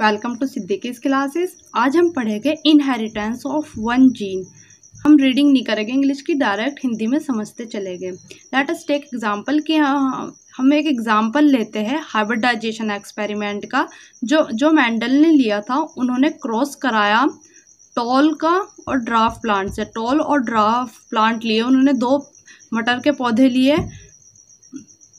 welcome to सिद्दीकीज classes आज हम पढ़ेंगे इनहेरिटेंस ऑफ वन जीन हम रीडिंग नहीं करेंगे इंग्लिश की डायरेक्ट हिंदी में समझते चले गए लेट अस टेक एग्जांपल कि हम एक एग्जांपल लेते हैं हाइब्रिडाइजेशन एक्सपेरिमेंट का जो जो मैंडल ने लिया था उन्होंने क्रॉस कराया टॉल का और ड्राफ्ट प्लांट से टॉल और ड्राफ्ट प्लांट लिए उन्होंने दो मटर के पौधे लिए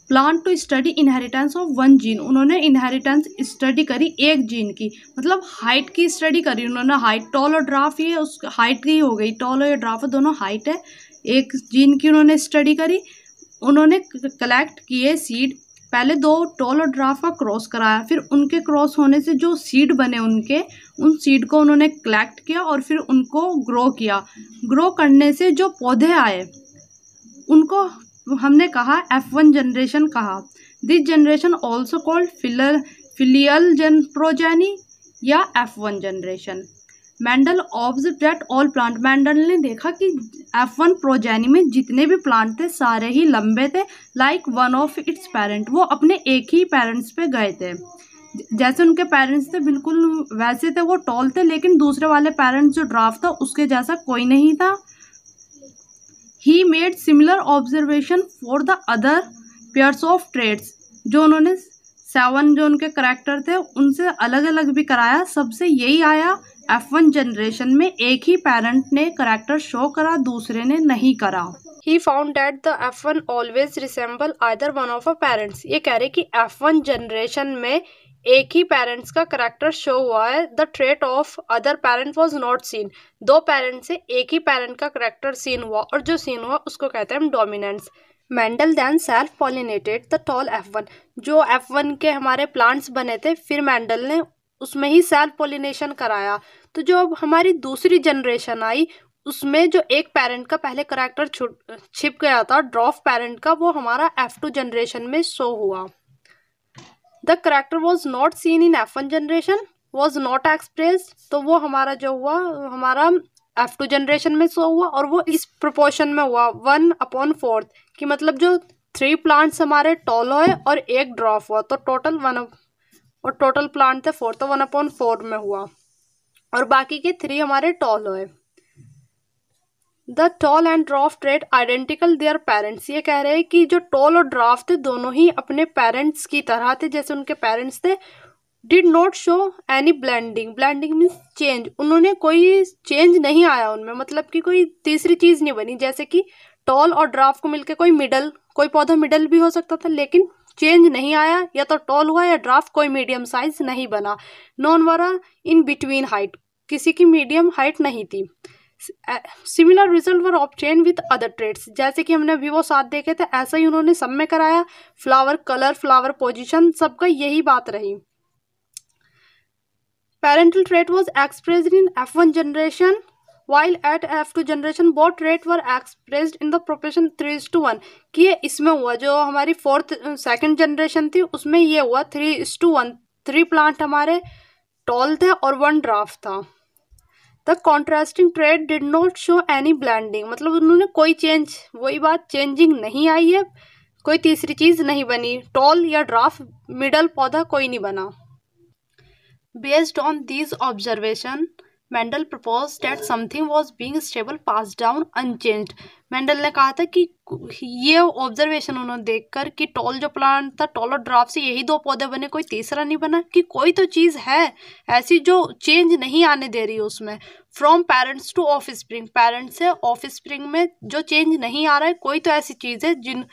plan to study inheritance of one gene उन्होंने इनहेरिटेंस स्टडी करी एक जीन की मतलब हाइट की स्टडी करी उन्होंने हाइट टॉल और ड्राफ ये उस हाइट की हो गई टॉल और ड्राफ दोनों हाइट है एक जीन की उन्होंने स्टडी करी उन्होंने कलेक्ट किए सीड पहले दो टॉल और ड्राफ का क्रॉस कराया फिर उनके क्रॉस होने से जो सीड बने उनके उन सीड को उन्होंने कलेक्ट किया और फिर उनको ग्रो किया ग्रो करने से जो पौधे आए उनको हमने कहा एफ वन जनरेशन कहा this generation also called filler filial gen progeny या F one generation Mendel observed that all plant Mendel ने देखा कि एफ वन प्रोजेनी में जितने भी प्लांट थे सारे ही लंबे थे like one of its parent वो अपने एक ही पेरेंट्स पे गए थे जैसे उनके पेरेंट्स थे बिल्कुल वैसे थे वो टॉल थे लेकिन दूसरे वाले पेरेंट्स जो ड्राफ्ट था उसके जैसा कोई नहीं था he made similar observation for the other pairs of traits जो उन्होंने सेवन जो उनके करेक्टर थे उनसे अलग अलग भी कराया सबसे यही आया एफ वन जनरेशन में एक ही पेरेंट ने करेक्टर शो करा दूसरे ने नहीं करा he found that the F one always resemble either one of a parents ये कह रहे कि एफ वन जनरेशन में एक ही पेरेंट्स का करेक्टर शो हुआ है the trait of other parent was not seen दो पेरेंट से एक ही पेरेंट का करेक्टर सीन हुआ और जो सीन हुआ उसको कहते हैं हम dominance Mendel then self pollinated the tall F one जो एफ वन के हमारे प्लांट्स बने थे फिर मैंडल ने उसमें ही सेल्फ पोलिनेशन कराया तो जो अब हमारी दूसरी जनरेशन आई उसमें जो एक पेरेंट का पहले करैक्टर छिप गया था ड्रॉफ पेरेंट का वो हमारा एफ टू जनरेशन में शो हुआ the character was not seen in F one generation was not express तो वो हमारा जो हुआ हमारा एफ टू जनरेशन में सो हुआ और वो इस प्रोपोर्शन में हुआ वन अपॉन फोर्थ कि मतलब जो थ्री प्लांट्स हमारे टॉल हुए और एक ड्रॉप हुआ तो टोटल वन और टोटल प्लांट थे फोर तो वन अपॉन फोर में हुआ और बाकी के थ्री हमारे टॉल हुए the tall and dwarf red identical their parents ये कह रहे हैं कि जो टॉल और ड्राफ्ट थे दोनों ही अपने पेरेंट्स की तरह थे जैसे उनके पेरेंट्स थे did not show any blending blending means change उन्होंने कोई चेंज नहीं आया उनमें मतलब कि कोई तीसरी चीज़ नहीं बनी जैसे कि टॉल और ड्राफ्ट को मिलकर कोई मिडल कोई पौधा मिडल भी हो सकता था लेकिन चेंज नहीं आया या तो टॉल हुआ या ड्राफ्ट कोई मीडियम साइज नहीं बना नॉन वारा इन बिटवीन हाइट किसी की मीडियम हाइट नहीं थी similar result were obtain with other traits जैसे कि हमने अभी वो साथ देखे थे ऐसा ही उन्होंने सब में कराया फ्लावर कलर फ्लावर पोजिशन सबका यही बात रही parental trait was express in F one generation while at F two generation both trait were express in the proportion three to one कि ये इसमें हुआ जो हमारी फोर्थ सेकेंड जनरेशन थी उसमें ये हुआ three to one three plant हमारे टॉल थे और वन ड्राफ्ट था the contrasting trait did not show any blending मतलब उन्होंने कोई चेंज वही बात चेंजिंग नहीं आई है कोई तीसरी चीज़ नहीं बनी टॉल या ड्राफ्ट मिडल पौधा कोई नहीं बना based on these observation Mendel propose that something was being stable pass down unchanged Mendel ने कहा था कि ये ऑब्जर्वेशन उन्होंने देखकर कि टॉल जो प्लांट था टॉल और ड्राफ से यही दो पौधे बने कोई तीसरा नहीं बना कि कोई तो चीज़ है ऐसी जो चेंज नहीं आने दे रही है उसमें from parents to offspring parents से ऑफ स्प्रिंग में जो चेंज नहीं आ रहा है कोई तो ऐसी चीज़ है जिन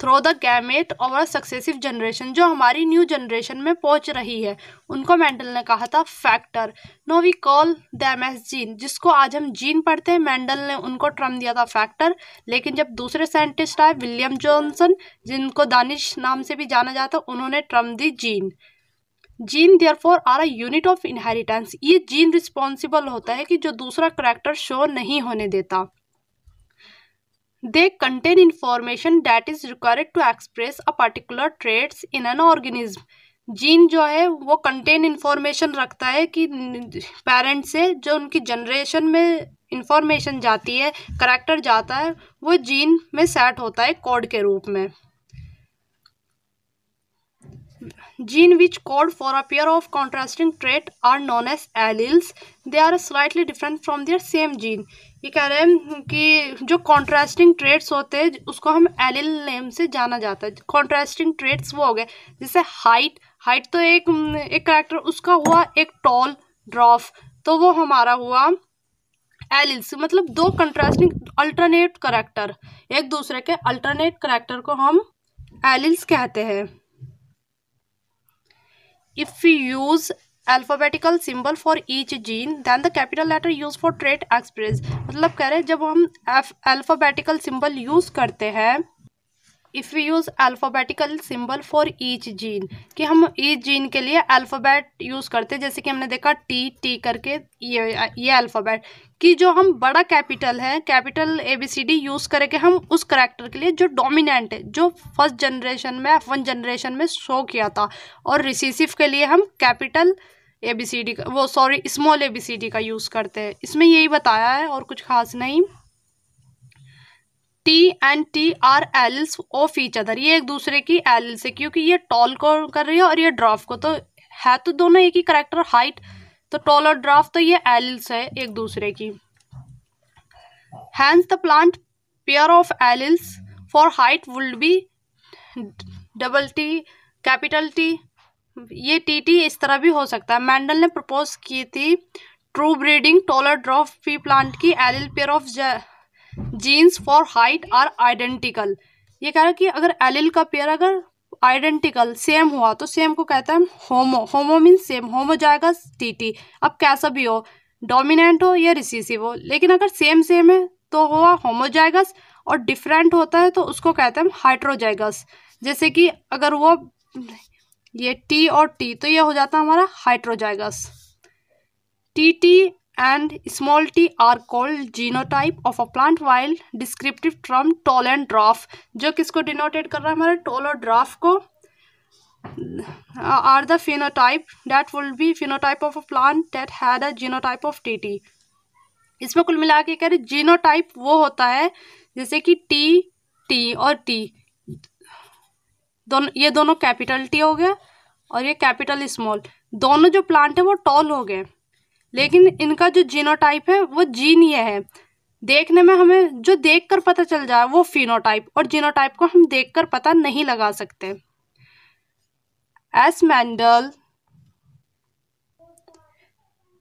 थ्रो द गैमेट और सक्सेसिव जनरेशन जो हमारी न्यू जनरेशन में पहुंच रही है उनको मेंडल ने कहा था factor now we call them as gene जिसको आज हम जीन पढ़ते हैं मेंडल ने उनको ट्रम दिया था फैक्टर लेकिन जब दूसरे साइंटिस्ट आए विलियम जॉनसन जिनको दानिश नाम से भी जाना जाता उन्होंने term the gene gene therefore are a unit of inheritance ये जीन रिस्पॉन्सिबल होता है कि जो दूसरा करेक्टर शो नहीं होने देता they contain information that is required to express a particular traits in an organism gene जो है वो कंटेन इन्फॉर्मेशन रखता है कि पेरेंट्स से जो उनकी जनरेशन में इंफॉर्मेशन जाती है करैक्टर जाता है वो जीन में सेट होता है कोड के रूप में gene which code for a pair of contrasting trait are known as alleles they are slightly different from their same gene ये कह रहे हैं कि जो कॉन्ट्रास्टिंग ट्रेड्स होते हैं उसको हम एलिल नेम से जाना जाता है कॉन्ट्रास्टिंग ट्रेड्स वो हो गए जैसे हाइट हाइट तो एक एक करेक्टर उसका हुआ एक टॉल ड्रॉफ तो वो हमारा हुआ एलिल्स मतलब दो कंट्रास्टिंग अल्टरनेट करेक्टर एक दूसरे के अल्टरनेट करेक्टर को हम एलिल्स कहते हैं if you use alphabetical symbol for each gene then the capital letter use for trait express मतलब कह रहे हैं जब हम अल्फ़ाबेटिकल सिंबल यूज़ करते हैं if you use alphabetical symbol for each gene कि हम ईच जीन के लिए अल्फ़ाबेट यूज़ करते हैं जैसे कि हमने देखा टी टी करके ये ये अल्फ़ाबेट कि जो हम बड़ा कैपिटल है capital A B C D use करके हम उस करेक्टर के लिए जो डोमिनेंट है जो फर्स्ट जनरेशन में एफ वन जनरेशन में शो किया था और रिसीसिव के लिए हम capital A B C D का वो sorry small A B C D का यूज़ करते हैं इसमें यही बताया है और कुछ खास नहीं T and T are alleles of each other ये एक दूसरे की एल से क्योंकि ये टॉल को कर रही है और ये ड्राफ्ट को तो है तो दोनों एक ही करेक्टर हाइट तो टॉल और ड्राफ्ट तो ये एल्स है एक दूसरे की hence the plant pair of alleles for height would be double T capital T ये टीटी इस तरह भी हो सकता है मैंडल ने प्रपोज की थी true breeding tall or dwarf pea plant की allele pair of genes for height are identical ये कह रहा है कि अगर एलिल का पेयर अगर आइडेंटिकल सेम हुआ तो सेम को कहता है होमो होमो मीन्स सेम होमो जाएगा टीटी अब कैसा भी हो डोमिनेंट हो या रिसीसिव हो लेकिन अगर सेम सेम है तो हुआ होमोजाइगस और डिफरेंट होता है तो उसको कहते हैं हाइड्रोजाइगस जैसे कि अगर वो ये टी और टी तो ये हो जाता है हमारा heterozygous T T and small T are called genotype of a plant while descriptive term tall and dwarf जो किसको डिनोटेट कर रहा है हमारा टॉल और ड्राफ को are the phenotype that would be phenotype of a plant that had a genotype of T T इसमें कुल मिला के कह रहे जीनोटाइप वो होता है जैसे कि टी टी और टी दोनों ये दोनों कैपिटल टी हो गया और ये कैपिटल स्मॉल दोनों जो प्लांट है वो टॉल हो गए लेकिन इनका जो जीनोटाइप है वो जीन ये है देखने में हमें जो देख कर पता चल जाए वो फिनोटाइप और जीनोटाइप को हम देख कर पता नहीं लगा सकते as Mendel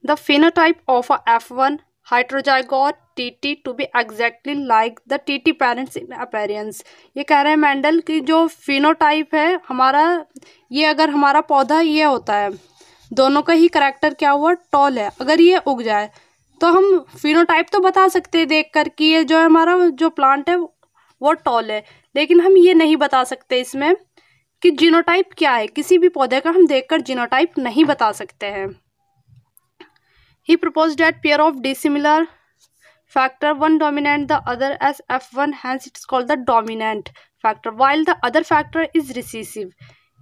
the phenotype of a F one T T to be exactly like the T T parents in appearance ये कह रहे हैं मैंडल की जो फिनोटाइप है हमारा ये अगर हमारा पौधा ये होता है दोनों का ही करेक्टर क्या हुआ टॉल है अगर ये उग जाए तो हम फिनोटाइप तो बता सकते हैं देख कर कि ये जो है हमारा जो प्लांट है वो टॉल है लेकिन हम ये नहीं बता सकते इसमें कि जीनोटाइप क्या है किसी भी पौधे का हम देखकर जीनोटाइप नहीं बता सकते हैं he propose that pair of dissimilar factor one dominant the other as F one hence it's called the dominant factor while the other factor is recessive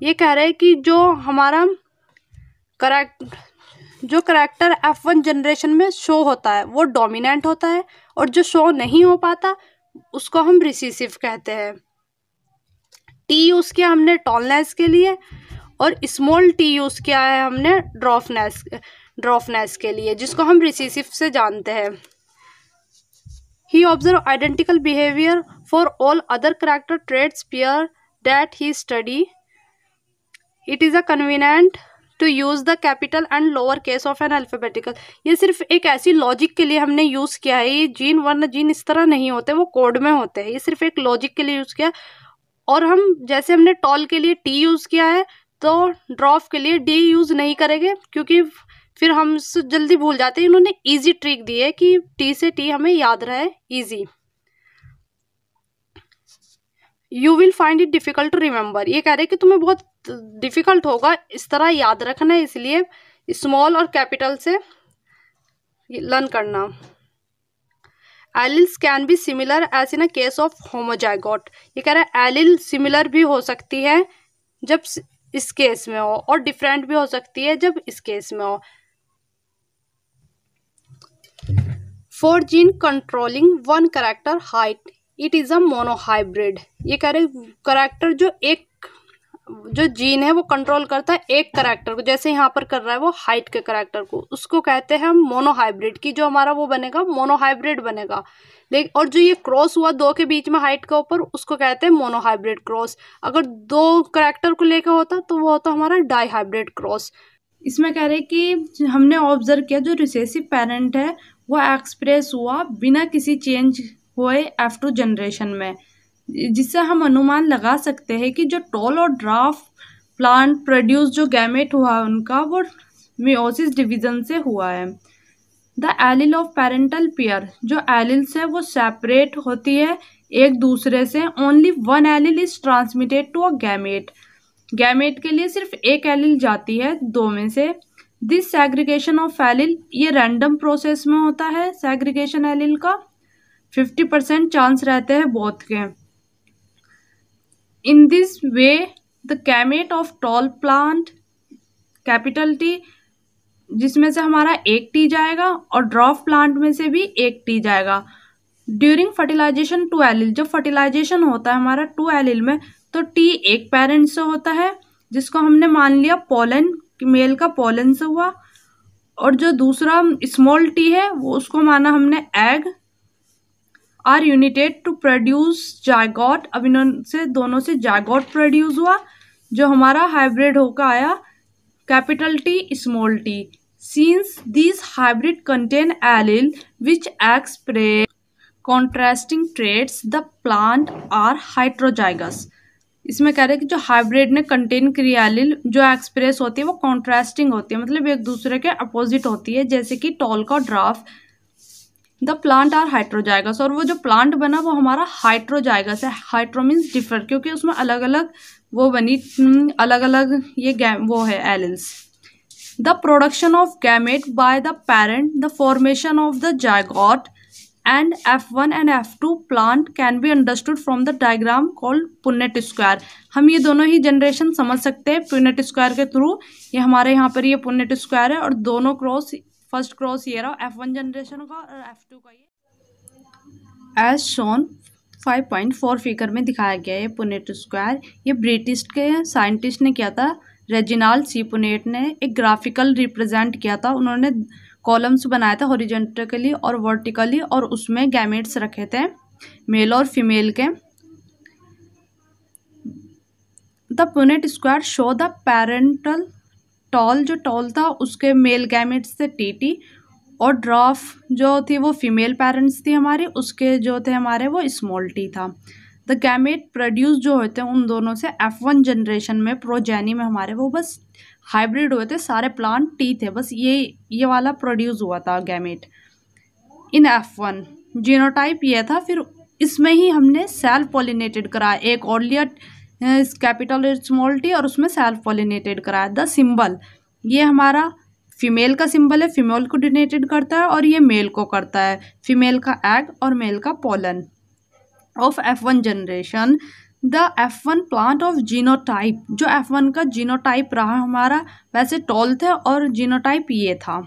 ये कह रहे हैं कि जो हमारा करैक्ट जो करैक्टर एफ वन जनरेशन में show होता है वो डोमिनेंट होता है और जो शो नहीं हो पाता उसको हम रिसीसिव कहते हैं टी यूज़ किया हमने टॉलनेस के लिए और स्मॉल टी यूज़ किया है हमने ड्रॉफनेस ड्रॉफनेस के लिए जिसको हम रिसेसिव से जानते हैं he observe identical behaviour for all other character traits pair that he study it is a convenient to use the capital and lower case of an alphabetical ये सिर्फ एक ऐसी लॉजिक के लिए हमने यूज़ किया है ये जीन वर्ण जीन इस तरह नहीं होते वो कोड में होते हैं ये सिर्फ एक लॉजिक के लिए यूज़ किया और हम जैसे हमने टॉल के लिए टी यूज़ किया है तो ड्रॉफ के लिए डी यूज़ नहीं करेंगे क्योंकि फिर हम जल्दी भूल जाते हैं इन्होंने इजी ट्रिक दी है कि टी से टी हमें याद रहे easy you will find it difficult to remember ये कह रहे हैं कि तुम्हें बहुत डिफ़िकल्ट होगा इस तरह याद रखना है इसलिए स्मॉल और कैपिटल से लर्न करना alleles can be similar as in a case of homozygote ये कह रहा है एलिल सिमिलर भी हो सकती है जब इस केस में हो और डिफरेंट भी हो सकती है जब इस केस में हो four gene controlling one character height it is a monohybrid ये कह रहे करेक्टर जो एक जो जीन है वो कंट्रोल करता है एक करेक्टर को जैसे यहाँ पर कर रहा है वो हाइट के करेक्टर को उसको कहते हैं हम मोनोहाइब्रिड की जो हमारा वो बनेगा मोनोहाइब्रिड बनेगा लेकिन और जो ये क्रॉस हुआ दो के बीच में हाइट के ऊपर उसको कहते हैं मोनोहाइब्रिड क्रॉस अगर दो करेक्टर को लेकर होता तो वो होता हमारा डाईहाइब्रिड क्रॉस इसमें कह रहे हैं कि हमने ऑब्जर्व किया जो रिसेसिव पेरेंट है वह एक्सप्रेस हुआ बिना किसी चेंज हुए एफ टू जनरेशन में जिससे हम अनुमान लगा सकते हैं कि जो टॉल और ड्राफ्ट प्लांट प्रोड्यूस जो गैमेट हुआ उनका वो मियोसिस डिवीज़न से हुआ है the allele of parental pair जो एलिल्स है वो सेपरेट होती है एक दूसरे से only one allele is transmitted to a gamete gamete के लिए सिर्फ एक एलिल जाती है दो में से दिस सेग्रीगेशन ऑफ एलिल ये रैंडम प्रोसेस में होता है सेग्रीगेशन एलिल का फिफ्टी परसेंट चांस रहते हैं बोथ के in this way the gamete of tall plant capital T जिसमें से हमारा एक टी जाएगा और ड्रॉफ प्लांट में से भी एक टी जाएगा ड्यूरिंग फर्टिलाइजेशन टू एलिल जब फर्टिलाइजेशन होता है हमारा टू एलिल में तो टी एक पेरेंट से होता है जिसको हमने मान लिया पोलन मेल का पोलन से हुआ और जो दूसरा स्मॉल टी है वो उसको माना हमने egg are united to produce zygote अब से दोनों से जायगॉट प्रोड्यूस हुआ जो हमारा हाइब्रिड होकर आया capital T small T since this hybrid contain allele which express contrasting traits the plant are heterozygous इसमें कह रहे हैं कि जो हाइब्रिड ने कंटेन क्रियालिल जो एक्सप्रेस होती है वो कॉन्ट्रास्टिंग होती है मतलब एक दूसरे के अपोजिट होती है जैसे कि टॉल का dwarf the plant are heterozygous और वो जो प्लांट बना वो हमारा हाइड्रोजाइगस है हाइड्रो मीन्स क्योंकि उसमें अलग अलग वो बनी हम्म, अलग अलग ये गैम वो है alleles the production of gamete by the parent the formation of the zygote and F1 and F2 plant can be understood from the diagram called Punnett square हम ये दोनों ही जनरेशन समझ सकते हैं पुनेट स्क्वायर के थ्रू ये हमारे यहाँ पर ये पुनेट स्क्वायर है और दोनों क्रॉस फर्स्ट क्रॉस ये रहा एफ वन जनरेशन का और एफ टू का ये as shown five point four figure में दिखाया गया है पुनेट स्क्वायर ये ब्रिटिश के साइंटिस्ट ने किया था रेजिनाल सी पुनेट ने एक ग्राफिकल रिप्रेजेंट किया था उन्होंने कॉलम्स बनाए थे हॉरिजेंटली और वर्टिकली और उसमें गैमेट्स रखे थे मेल और फीमेल के the Punnett square show the parental tall जो टॉल था उसके मेल गैमेट्स थे टी टी और ड्राफ जो थी वो फीमेल पेरेंट्स थी हमारी उसके जो थे हमारे वो स्मॉल टी था द गैमेट प्रोड्यूस जो होते हैं उन दोनों से एफ वन जनरेशन में प्रोजेनी में हमारे वो बस हाइब्रिड हुए थे सारे प्लांट टी थे बस ये ये वाला प्रोड्यूस हुआ था gamete in F one genotype ये था फिर इसमें ही हमने सेल्फ पोलिनेटेड कराया एक ओरलिया कैपिटल स्मॉल टी और उसमें सेल्फ पोलिनेटेड कराया द सिंबल ये हमारा फीमेल का सिंबल है फीमेल को डोनेटेड करता है और ये मेल को करता है फीमेल का एग और मेल का pollen of F one generation the F one plant of genotype जो एफ वन का जीनोटाइप रहा हमारा वैसे टॉल थे और जीनोटाइप ये था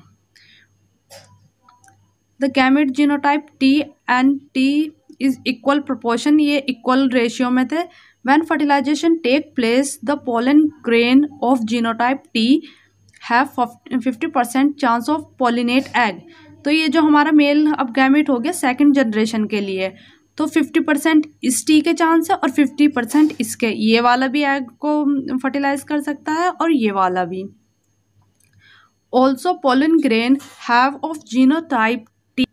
the gamete genotype T and T is equal proportion ये इक्वल रेशियो में थे fertilization take place the pollen grain of genotype T है fifty percent chance of pollinate egg तो ये जो हमारा मेल अब गैमिट हो गया सेकेंड जनरेशन के लिए तो 50 परसेंट इस टी के चांस है और 50 परसेंट इसके ये वाला भी एग को फर्टिलाइज कर सकता है और ये वाला भी also pollen grain have of type T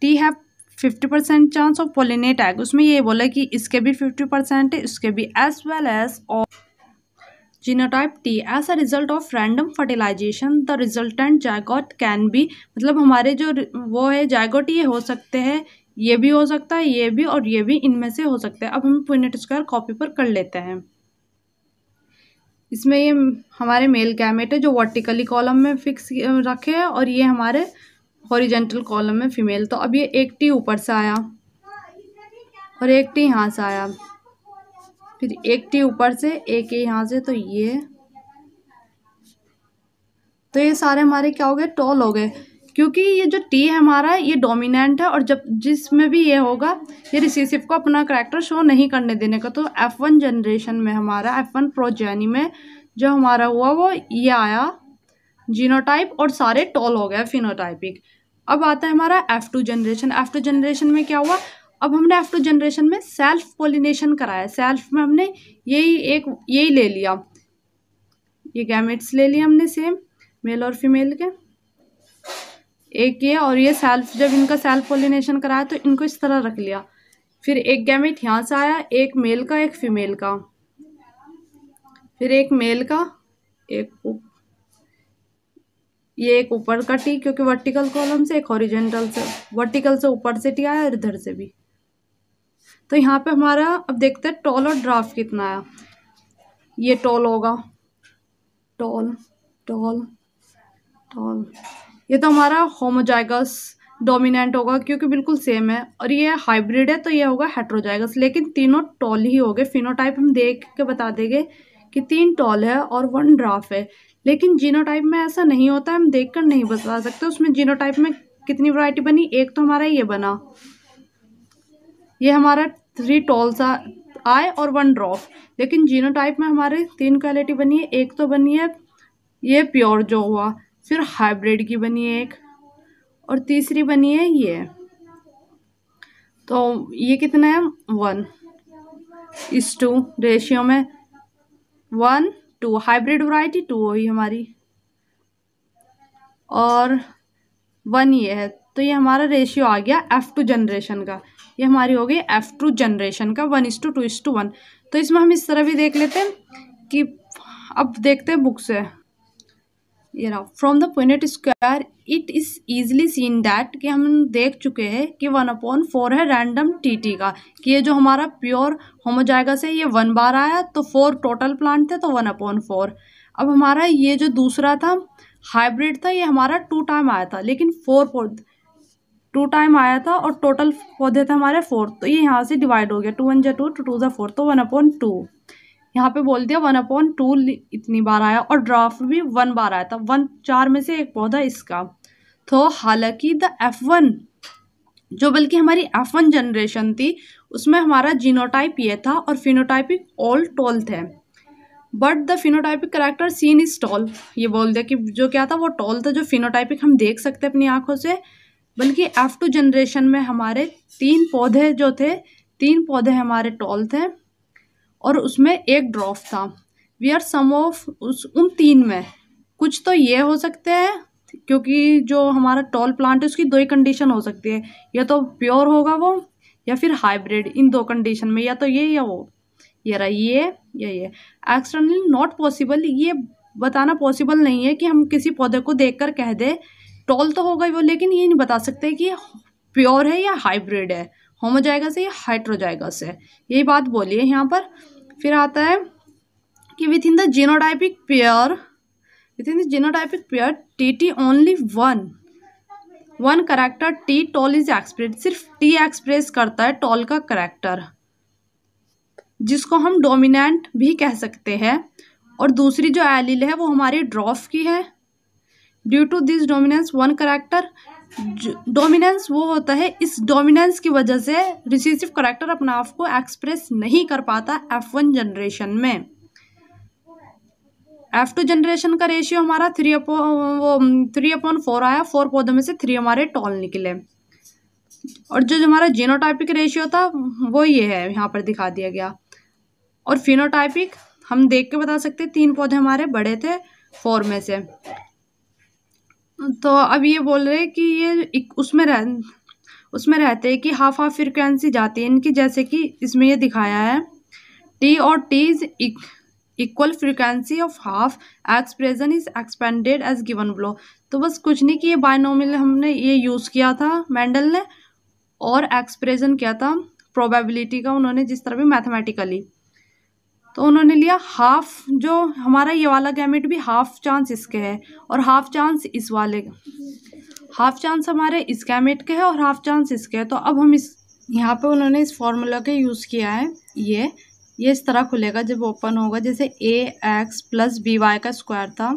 T have fifty percent chance of pollinate egg उसमें ये बोला कि इसके भी फिफ्टी परसेंट है इसके भी as well as of genotype T as a result of random fertilization the resultant zygote can be मतलब हमारे जो वो है जायगोट ये हो सकते हैं ये भी हो सकता है ये भी और ये भी इनमें से हो सकता है अब हम पॉइंट स्क्वायर कॉपी पर कर लेते हैं इसमें ये हमारे मेल गैमेट है जो वर्टिकली कॉलम में फिक्स रखे हैं और ये हमारे हॉरिजेंटल कॉलम में फीमेल तो अब ये एक टी ऊपर से आया और एक टी यहाँ से आया फिर एक टी ऊपर से एक ही यहाँ से तो ये तो ये सारे हमारे क्या हो गए टॉल हो गए क्योंकि ये जो टी है हमारा ये डोमिनेंट है और जब जिसमें भी ये होगा ये रिसेसिव को अपना करैक्टर शो नहीं करने देने का तो एफ़ वन जनरेशन में हमारा एफ़ वन प्रोजेनी में जो हमारा हुआ वो ये आया जीनोटाइप और सारे टॉल हो गए फिनोटाइपिक अब आता है हमारा F two generation F two generation में क्या हुआ अब हमने एफ़ टू जनरेशन में सेल्फ पोलिनेशन कराया सेल्फ में हमने यही एक यही ले लिया ये गैमेट्स ले लिए हमने सेम मेल और फीमेल के एक ये और ये सेल्फ जब इनका सेल्फ पोलिनेशन कराया तो इनको इस तरह रख लिया फिर एक गैमिट यहाँ से आया एक मेल का एक फीमेल का फिर एक मेल का एक उप ये एक ऊपर का टी क्योंकि वर्टिकल कॉलम से एक हॉरिजेंटल से वर्टिकल से ऊपर से टी आया और इधर से भी तो यहाँ पे हमारा अब देखते हैं टॉल और ड्राफ्ट कितना आया ये टॉल होगा टॉल टॉल टॉल ये तो हमारा होमोजाइगस डोमिनेंट होगा क्योंकि बिल्कुल सेम है और ये हाइब्रिड है तो ये होगा हेट्रोजाइगस लेकिन तीनों टॉल ही हो गए फिनोटाइप हम देख के बता देंगे कि तीन टॉल है और वन ड्राफ है लेकिन जीनोटाइप में ऐसा नहीं होता हम देख कर नहीं बता सकते उसमें जीनोटाइप में कितनी वराइटी बनी एक तो हमारा ये बना ये हमारा थ्री सा आए और वन ड्रॉफ लेकिन जीनोटाइप में हमारे तीन क्वालिटी बनी है एक तो बनी है ये प्योर जो हुआ फिर हाइब्रिड की बनी है एक और तीसरी बनी है ये तो ये कितना है वन इस टू रेशियो में one two hybrid variety two हुई हमारी और वन ये है तो ये हमारा रेशियो आ गया एफ़ टू जनरेशन का ये हमारी हो गई एफ़ टू जनरेशन का one is to two two is to one इसमें हम इस तरह भी देख लेते हैं कि अब देखते हैं बुक से ये रहा from the Punnett square it is easily seen that कि हम देख चुके हैं कि वन अपॉन फोर है रैंडम टी टी का कि ये जो हमारा प्योर होमोजाइगस है ये वन बार आया तो फोर टोटल प्लांट थे तो वन अपॉन फोर अब हमारा ये जो दूसरा था हाइब्रिड था ये हमारा टू टाइम आया था लेकिन फोर पौध टू टाइम आया था और टोटल पौधे थे हमारे फोर तो ये यहाँ से डिवाइड हो गया टू वन जो टू टू टू जो फोर तो वन अपॉन टू यहाँ पे बोल दिया वन अपॉन टू इतनी बार आया और ड्राफ्ट भी वन बार आया था वन चार में से एक पौधा इसका तो हालांकि द एफ वन जो बल्कि हमारी एफ वन जनरेशन थी उसमें हमारा जीनोटाइप ये था और फिनोटाइपिक ऑल टोल थे but the phenotypic character seen is tall ये बोल दिया कि जो क्या था वो टॉल था जो फिनोटाइपिक हम देख सकते अपनी आँखों से बल्कि एफ टू जनरेशन में हमारे तीन पौधे जो थे तीन पौधे हमारे टॉल थे और उसमें एक ड्रॉफ था वी आर सम ऑफ उस उन तीन में कुछ तो ये हो सकते हैं क्योंकि जो हमारा टॉल प्लांट है उसकी दो ही कंडीशन हो सकती है या तो प्योर होगा वो या फिर हाइब्रिड इन दो कंडीशन में या तो ये या वो ये रहा ये या ये एक्सटर्नली नॉट पॉसिबल ये बताना पॉसिबल नहीं है कि हम किसी पौधे को देख कर कह दें टॉल तो होगा वो लेकिन ये नहीं बता सकते कि प्योर है या हाइब्रिड है होमोजाइगस है या हाइड्रोजाइगस है यही बात बोली यहाँ पर फिर आता है कि within the genotypic pair within the genotypic pair T T only one one character T tall is express सिर्फ टी एक्सप्रेस करता है टोल का करेक्टर जिसको हम डोमिनेंट भी कह सकते हैं और दूसरी जो एलिल है वो हमारी ड्रॉफ की है due to this dominance one character dominance वो होता है इस डोमिनेंस की वजह से रिसेसिव करेक्टर अपने आप को एक्सप्रेस नहीं कर पाता एफ वन जनरेशन में एफ टू जनरेशन का रेशियो हमारा थ्री अपॉन वो थ्री अपॉन फोर आया फोर पौधों में से थ्री हमारे टॉल निकले और जो हमारा जीनोटाइपिक रेशियो था वो ये है यहाँ पर दिखा दिया गया और फिनोटाइपिक हम देख के बता सकते तीन पौधे हमारे बड़े थे फोर में से तो अब ये बोल रहे हैं कि ये एक उसमें रह उसमें रहते हैं कि हाफ हाफ फ्रिक्वेंसी जाती है इनकी जैसे कि इसमें ये दिखाया है टी और T is equal frequency of half expression is expanded as given below तो बस कुछ नहीं कि ये बायनोमिल हमने ये यूज़ किया था मैंडल ने और एक्सप्रेशन किया था प्रोबेबिलिटी का उन्होंने जिस तरह भी मैथमेटिकली तो उन्होंने लिया हाफ जो हमारा ये वाला गैमेट भी हाफ चांस इसके है और हाफ चांस इस वाले हाफ चांस हमारे इस गैमेट के है और हाफ चांस इसके है तो अब हम इस यहाँ पे उन्होंने इस फॉर्मूला के यूज़ किया है ये ये इस तरह खुलेगा जब ओपन होगा जैसे A X plus B Y का स्क्वायर था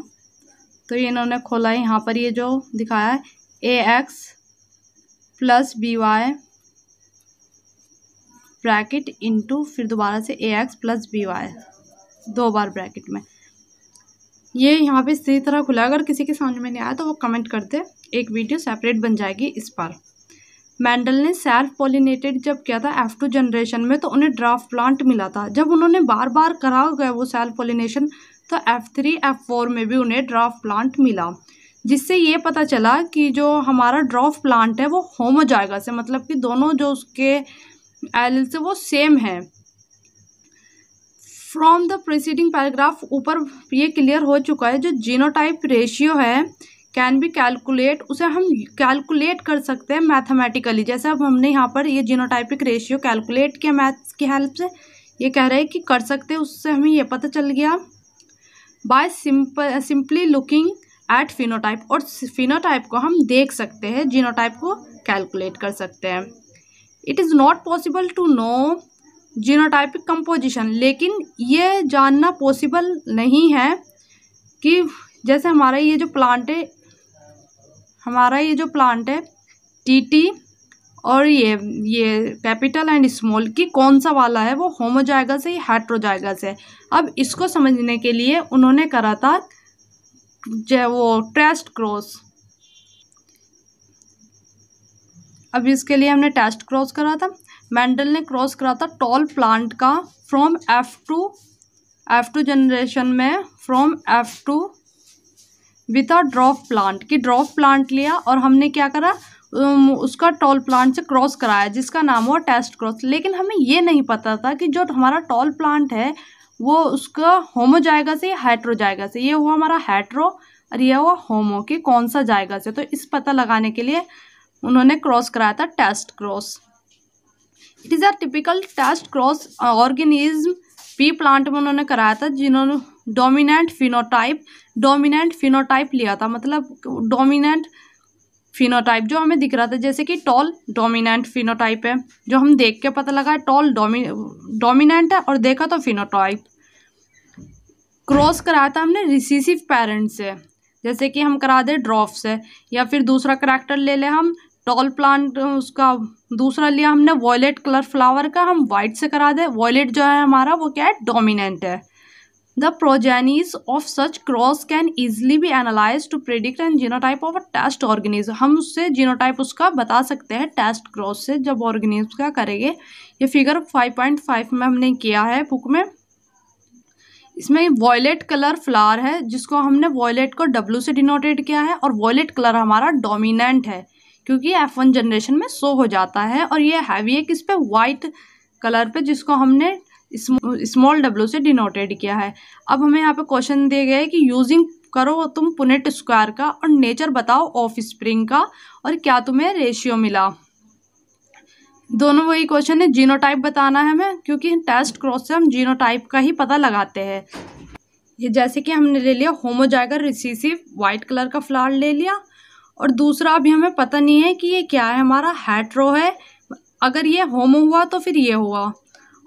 तो ये इन्होंने खोला है यहाँ पर ये जो दिखाया है A X plus B Y bracket into फिर दोबारा से A X plus B Y दो बार ब्रैकेट में ये यहाँ पे इसी तरह खुला अगर किसी के समझ में नहीं आया तो वो कमेंट कर दे एक वीडियो सेपरेट बन जाएगी इस पर मैंडल ने सेल्फ पोलिनेटेड जब किया था एफ टू जनरेशन में तो उन्हें ड्राफ्ट प्लांट मिला था जब उन्होंने बार बार करा गया वो सेल्फ पोलिनेशन तो एफ थ्री एफ फोर में भी उन्हें ड्राफ्ट प्लांट मिला जिससे ये पता चला कि जो हमारा ड्रॉफ प्लांट है वो होमोजाइगस है मतलब कि दोनों जो उसके एल से वो सेम है फ्रॉम द प्रिसीडिंग पैराग्राफ ऊपर ये क्लियर हो चुका है जो जीनोटाइप रेशियो है कैन बी कैलकुलेट उसे हम कैलकुलेट कर सकते हैं मैथमेटिकली जैसे अब हमने यहाँ पर ये जीनोटाइपिक रेशियो कैलकुलेट किया मैथ्स की हेल्प से ये कह रहे हैं कि कर सकते हैं उससे हमें ये पता चल गया by simple simply looking at phenotype और फिनोटाइप को हम देख सकते हैं जीनोटाइप को कैलकुलेट कर सकते हैं it is not possible to know genotypic composition लेकिन ये जानना पॉसिबल नहीं है कि जैसे हमारा ये जो प्लांट है हमारा ये जो प्लांट है टीटी और ये ये कैपिटल एंड स्मॉल की कौन सा वाला है वो होमोजाइगस है या हाइट्रोजाइगस है अब इसको समझने के लिए उन्होंने करा था जो वो ट्रेस्ट क्रॉस अब इसके लिए हमने टेस्ट क्रॉस करा था मेंडल ने क्रॉस करा था टॉल प्लांट का from F two F two generation में from F two with a dwarf plant कि ड्रॉप प्लांट लिया और हमने क्या करा उसका टॉल प्लांट से क्रॉस कराया जिसका नाम हुआ टेस्ट क्रॉस लेकिन हमें ये नहीं पता था कि जो हमारा टॉल प्लांट है वो उसका होमो जाएगा से हाइट्रो जाएगा से ये हुआ हमारा हाइट्रो और यह हुआ होमो कि कौन सा जाएगा से तो इस पता लगाने के लिए उन्होंने क्रॉस कराया था test cross it is a typical test cross organism pea plant में उन्होंने कराया था जिन्होंने डोमिनेंट फिनोटाइप डोमिनेंट फिनोटाइप लिया था मतलब डोमिनेंट फिनोटाइप जो हमें दिख रहा था जैसे कि टॉल डोमिनेंट फिनोटाइप है जो हम देख के पता लगा है टॉल डोमिन डोमिनेंट है और देखा तो फिनोटाइप क्रॉस कराया था हमने रिसीसिव पेरेंट्स से जैसे कि हम करा दें ड्रॉफ से या फिर दूसरा करैक्टर ले लें हम टॉल प्लांट उसका दूसरा लिया हमने वॉयलेट कलर फ्लावर का हम वाइट से करा दें वॉयलेट जो है हमारा वो क्या है डोमिनेंट है the progenies of such cross can easily be analyse to predict and genotype of a test organism हम उससे जीनोटाइप उसका बता सकते हैं टेस्ट क्रॉस से जब ऑर्गेनिज्म का करेंगे ये फिगर फाइव पॉइंट फाइव में हमने किया है बुक में इसमें वॉयलेट कलर फ्लावर है जिसको हमने वॉयलेट को डब्लू से डिनोटेट किया है और वॉयलेट कलर हमारा डोमिनेंट है क्योंकि एफ वन जनरेशन में शो हो जाता है और ये हैवी है किस पे वाइट कलर पे जिसको हमने स्मॉल डब्ल्यू से डिनोटेड किया है अब हमें यहाँ पे क्वेश्चन दिए गए कि यूजिंग करो तुम पुनेट स्क्वायर का और नेचर बताओ ऑफ स्प्रिंग का और क्या तुम्हें रेशियो मिला दोनों वही क्वेश्चन है जीनोटाइप बताना है हमें क्योंकि टेस्ट क्रॉस से हम जीनोटाइप का ही पता लगाते हैं ये जैसे कि हमने ले लिया होमोजाइगर रिसीसिव वाइट कलर का फ्लावर ले लिया और दूसरा अभी हमें पता नहीं है कि ये क्या है हमारा हैट्रो है अगर ये होमो हुआ तो फिर ये हुआ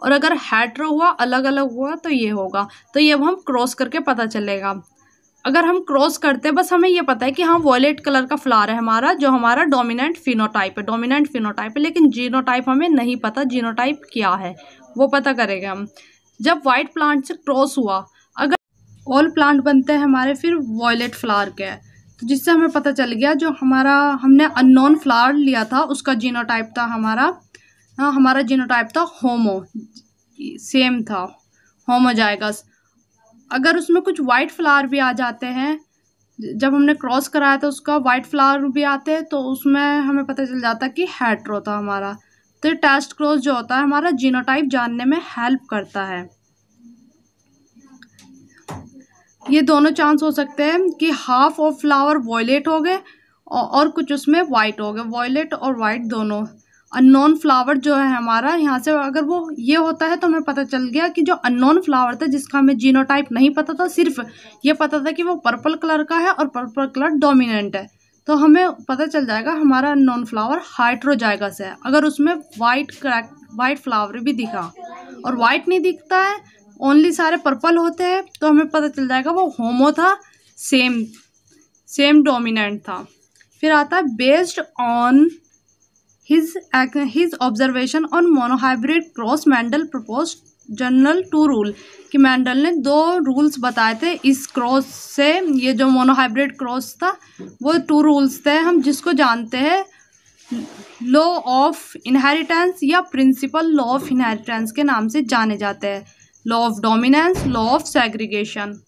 और अगर हैट्रो हुआ अलग अलग हुआ तो ये होगा तो ये अब हम क्रॉस करके पता चलेगा अगर हम क्रॉस करते हैं बस हमें ये पता है कि हाँ वॉयलेट कलर का फ्लावर है हमारा जो हमारा डोमिनेंट फिनोटाइप है डोमिनेंट फिनोटाइप है लेकिन जीनोटाइप हमें नहीं पता जीनोटाइप क्या है वो पता करेंगे हम जब वाइट प्लांट से क्रॉस हुआ अगर ऑल प्लांट बनते हैं हमारे फिर वॉयलेट फ्लावर के तो जिससे हमें पता चल गया जो हमारा हमने अननोन फ्लावर लिया था उसका जीनोटाइप था हमारा हाँ हमारा जीनोटाइप था होमो सेम था होमोजाइगस अगर उसमें कुछ वाइट फ्लावर भी आ जाते हैं जब हमने क्रॉस कराया था तो उसका वाइट फ्लावर भी आते हैं तो उसमें हमें पता चल जाता कि हैट्रो था हमारा तो टेस्ट क्रॉस जो होता है हमारा जीनोटाइप जानने में हेल्प करता है ये दोनों चांस हो सकते हैं कि हाफ ऑफ फ्लावर वॉयलेट हो गए और कुछ उसमें वाइट हो गए वॉयलेट और वाइट दोनों अननोन फ्लावर जो है हमारा यहाँ से अगर वो ये होता है तो हमें पता चल गया कि जो अननोन फ्लावर था जिसका हमें जीनोटाइप नहीं पता था सिर्फ ये पता था कि वो पर्पल कलर का है और पर्पल कलर डोमिनेंट है तो हमें पता चल जाएगा हमारा अननोन फ्लावर हाइड्रोजाइगस है अगर उसमें वाइट क्रैक वाइट फ्लावर भी दिखा और वाइट नहीं दिखता है ओनली सारे पर्पल होते हैं तो हमें पता चल जाएगा वो होमो था सेम सेम डोमिनेंट था फिर आता है based on his his observation on monohybrid cross Mendel propose general two rule कि मैंडल ने दो रूल्स बताए थे इस क्रॉस से ये जो मोनोहाइब्रिड क्रॉस था वो टू रूल्स थे हम जिसको जानते हैं लॉ ऑफ इनहेरिटेंस या प्रिंसिपल लॉ ऑफ इनहेरिटेंस के नाम से जाने जाते हैं law of dominance law of segregation